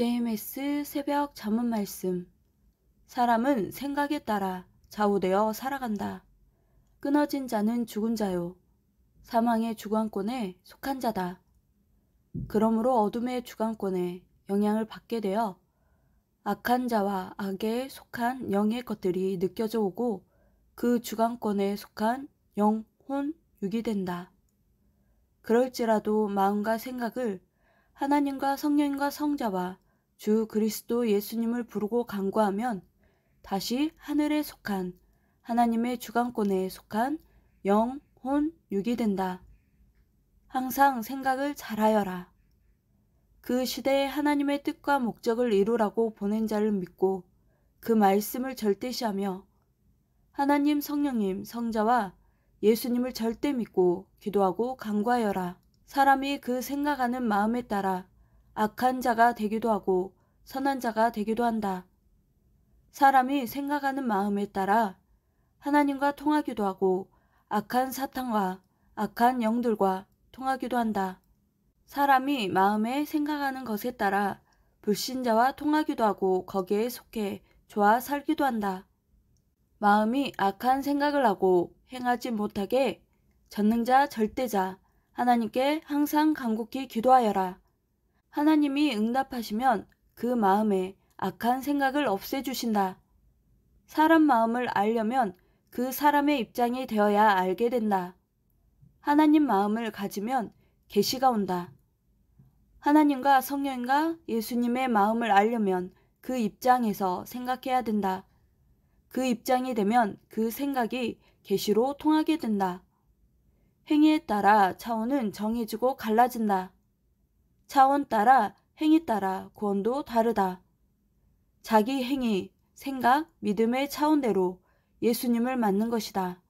JMS 새벽 자문 말씀. 사람은 생각에 따라 좌우되어 살아간다. 끊어진 자는 죽은 자요. 사망의 주관권에 속한 자다. 그러므로 어둠의 주관권에 영향을 받게 되어 악한 자와 악에 속한 영의 것들이 느껴져 오고 그 주관권에 속한 영, 혼, 육이 된다. 그럴지라도 마음과 생각을 하나님과 성령과 성자와 주 그리스도 예수님을 부르고 간구하면 다시 하늘에 속한 하나님의 주관권에 속한 영, 혼, 육이 된다. 항상 생각을 잘하여라. 그 시대에 하나님의 뜻과 목적을 이루라고 보낸 자를 믿고 그 말씀을 절대시하며 하나님 성령님 성자와 예수님을 절대 믿고 기도하고 간과하여라. 사람이 그 생각하는 마음에 따라 악한 자가 되기도 하고 선한 자가 되기도 한다. 사람이 생각하는 마음에 따라 하나님과 통하기도 하고 악한 사탄과 악한 영들과 통하기도 한다. 사람이 마음에 생각하는 것에 따라 불신자와 통하기도 하고 거기에 속해 좋아 살기도 한다. 마음이 악한 생각을 하고 행하지 못하게 전능자 절대자 하나님께 항상 간곡히 기도하여라. 하나님이 응답하시면 그 마음에 악한 생각을 없애주신다. 사람 마음을 알려면 그 사람의 입장이 되어야 알게 된다. 하나님 마음을 가지면 계시가 온다. 하나님과 성령과 예수님의 마음을 알려면 그 입장에서 생각해야 된다. 그 입장이 되면 그 생각이 계시로 통하게 된다. 행위에 따라 차원은 정해지고 갈라진다. 차원 따라 행위 따라 구원도 다르다. 자기 행위, 생각, 믿음의 차원대로 예수님을 맞는 것이다.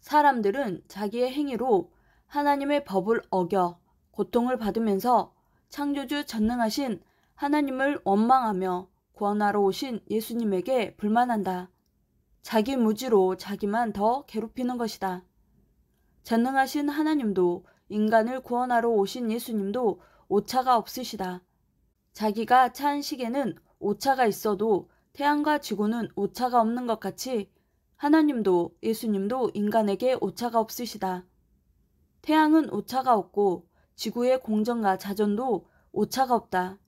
사람들은 자기의 행위로 하나님의 법을 어겨 고통을 받으면서 창조주 전능하신 하나님을 원망하며 구원하러 오신 예수님에게 불만한다. 자기 무지로 자기만 더 괴롭히는 것이다. 전능하신 하나님도 인간을 구원하러 오신 예수님도 오차가 없으시다. 자기가 찬 시계는 오차가 있어도 태양과 지구는 오차가 없는 것 같이 하나님도 예수님도 인간에게 오차가 없으시다. 태양은 오차가 없고 지구의 공전과 자전도 오차가 없다.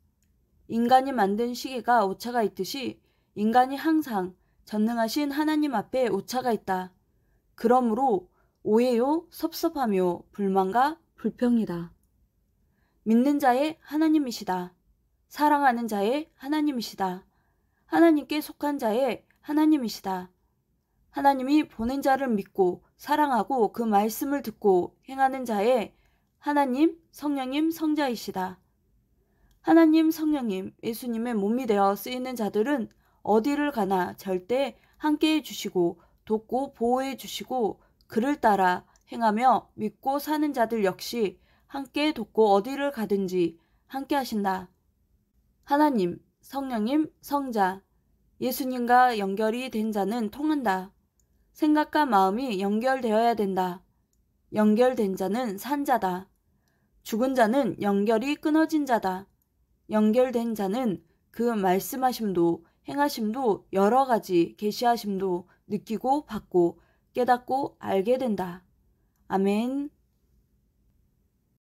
인간이 만든 시계가 오차가 있듯이 인간이 항상 전능하신 하나님 앞에 오차가 있다. 그러므로 오해요, 섭섭하며 불만과 불평이다. 믿는 자의 하나님이시다. 사랑하는 자의 하나님이시다. 하나님께 속한 자의 하나님이시다. 하나님이 보낸 자를 믿고 사랑하고 그 말씀을 듣고 행하는 자의 하나님, 성령님, 성자이시다. 하나님, 성령님, 예수님의 몸이 되어 쓰이는 자들은 어디를 가나 절대 함께해 주시고 돕고 보호해 주시고 그를 따라 행하며 믿고 사는 자들 역시 함께 돕고 어디를 가든지 함께 하신다. 하나님, 성령님, 성자, 예수님과 연결이 된 자는 통한다. 생각과 마음이 연결되어야 된다. 연결된 자는 산자다. 죽은 자는 연결이 끊어진 자다. 연결된 자는 그 말씀하심도 행하심도 여러 가지 계시하심도 느끼고 받고 깨닫고 알게 된다. 아멘.